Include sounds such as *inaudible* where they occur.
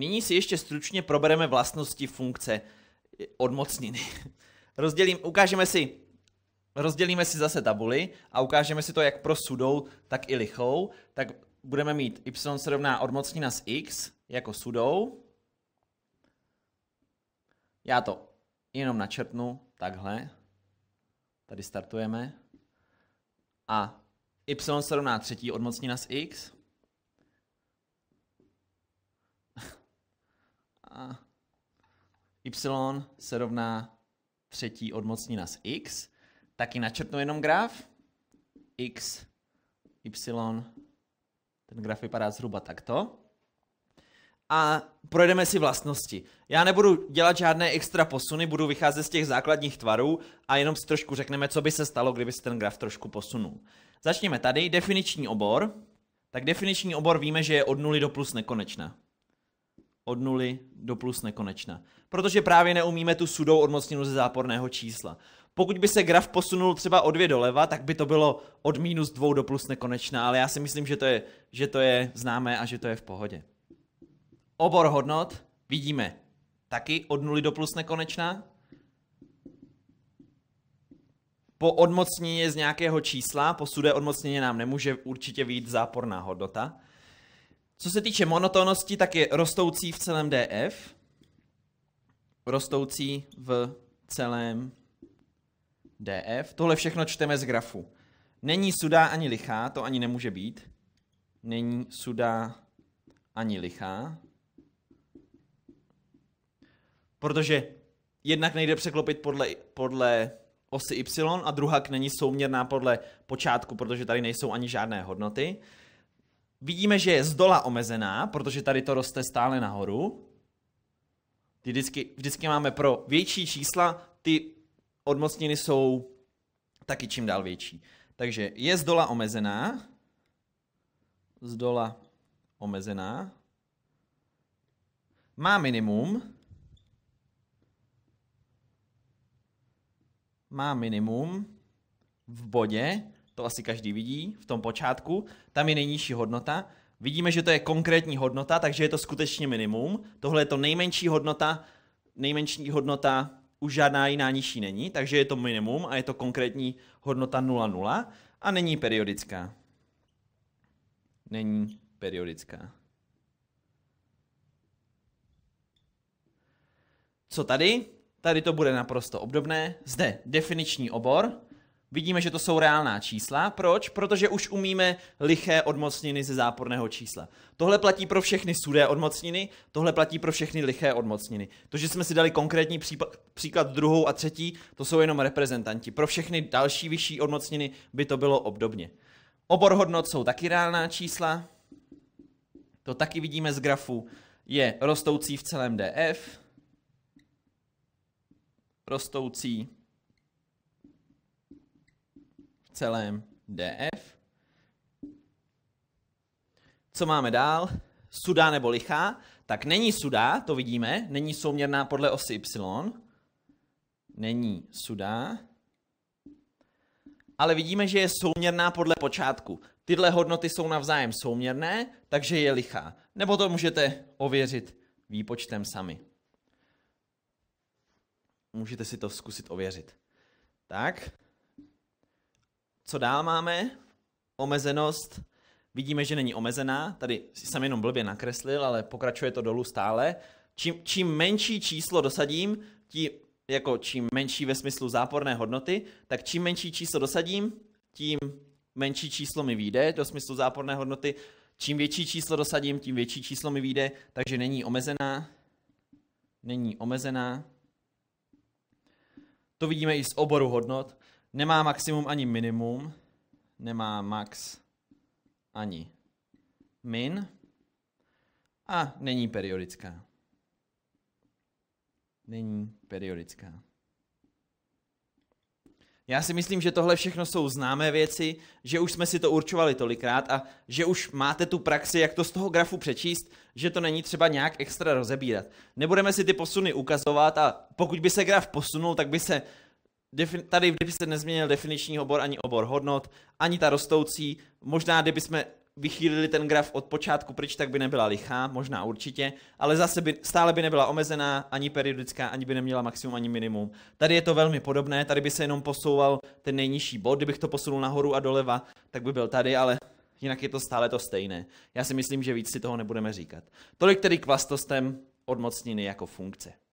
Nyní si ještě stručně probereme vlastnosti funkce odmocniny. *laughs* Rozdělím, ukážeme si, rozdělíme si zase tabuly a ukážeme si to jak pro sudou, tak i lichou. Tak budeme mít y se rovná odmocnina z x jako sudou. Já to jenom načrtnu takhle. Tady startujeme. A y se rovná třetí odmocnina z x. y se rovná třetí odmocnina z x, taky načrtnu jenom graf, x, y, ten graf vypadá zhruba takto. A projdeme si vlastnosti. Já nebudu dělat žádné extra posuny, budu vycházet z těch základních tvarů a jenom si trošku řekneme, co by se stalo, kdyby se ten graf trošku posunul. Začněme tady, definiční obor. Tak definiční obor víme, že je od nuly do plus nekonečna od nuly do plus nekonečna. Protože právě neumíme tu sudou odmocninu ze záporného čísla. Pokud by se graf posunul třeba o dvě doleva, tak by to bylo od minus dvou do plus nekonečna, ale já si myslím, že to je, že to je známé a že to je v pohodě. Obor hodnot vidíme taky od nuly do plus nekonečna. Po odmocnění z nějakého čísla, po sudé odmocnění nám nemůže určitě výjít záporná hodnota. Co se týče monotónnosti, tak je rostoucí v celém DF. Rostoucí v celém DF. Tohle všechno čteme z grafu. Není sudá ani lichá, to ani nemůže být. Není sudá ani lichá. Protože jednak nejde překlopit podle, podle osy y a druhá není souměrná podle počátku, protože tady nejsou ani žádné hodnoty. Vidíme, že je z dola omezená, protože tady to roste stále nahoru. Ty vždycky, vždycky máme pro větší čísla, ty odmocniny jsou taky čím dál větší. Takže je z dola omezená, z dola omezená, má minimum, má minimum v bodě to asi každý vidí v tom počátku, tam je nejnižší hodnota, vidíme, že to je konkrétní hodnota, takže je to skutečně minimum, tohle je to nejmenší hodnota, nejmenší hodnota už žádná jiná nižší není, takže je to minimum a je to konkrétní hodnota 0,0 a není periodická. Není periodická. Co tady? Tady to bude naprosto obdobné. Zde definiční obor, Vidíme, že to jsou reálná čísla. Proč? Protože už umíme liché odmocniny ze záporného čísla. Tohle platí pro všechny sudé odmocniny, tohle platí pro všechny liché odmocniny. To, že jsme si dali konkrétní případ, příklad druhou a třetí, to jsou jenom reprezentanti. Pro všechny další vyšší odmocniny by to bylo obdobně. Obor hodnot jsou taky reálná čísla. To taky vidíme z grafu. Je rostoucí v celém DF. Rostoucí celém DF. Co máme dál? Sudá nebo lichá? Tak není sudá, to vidíme, není souměrná podle osy Y. Není sudá. Ale vidíme, že je souměrná podle počátku. Tyhle hodnoty jsou navzájem souměrné, takže je lichá. Nebo to můžete ověřit výpočtem sami. Můžete si to zkusit ověřit. Tak. Co dál máme? Omezenost. Vidíme, že není omezená. Tady jsem jenom blbě nakreslil, ale pokračuje to dolů stále. Čím, čím menší číslo dosadím, tím, jako čím menší ve smyslu záporné hodnoty, tak čím menší číslo dosadím, tím menší číslo mi vyjde do smyslu záporné hodnoty. Čím větší číslo dosadím, tím větší číslo mi vyjde, takže není omezená. Není omezená. To vidíme i z oboru hodnot. Nemá maximum ani minimum. Nemá max ani min. A není periodická. Není periodická. Já si myslím, že tohle všechno jsou známé věci, že už jsme si to určovali tolikrát a že už máte tu praxi, jak to z toho grafu přečíst, že to není třeba nějak extra rozebírat. Nebudeme si ty posuny ukazovat a pokud by se graf posunul, tak by se tady kdyby se nezměnil definiční obor ani obor hodnot, ani ta rostoucí, možná kdyby jsme vychýlili ten graf od počátku pryč, tak by nebyla lichá, možná určitě, ale zase by, stále by nebyla omezená, ani periodická, ani by neměla maximum, ani minimum. Tady je to velmi podobné, tady by se jenom posouval ten nejnižší bod, kdybych to posunul nahoru a doleva, tak by byl tady, ale jinak je to stále to stejné. Já si myslím, že víc si toho nebudeme říkat. Tolik tedy k vlastnostem odmocniny jako funkce.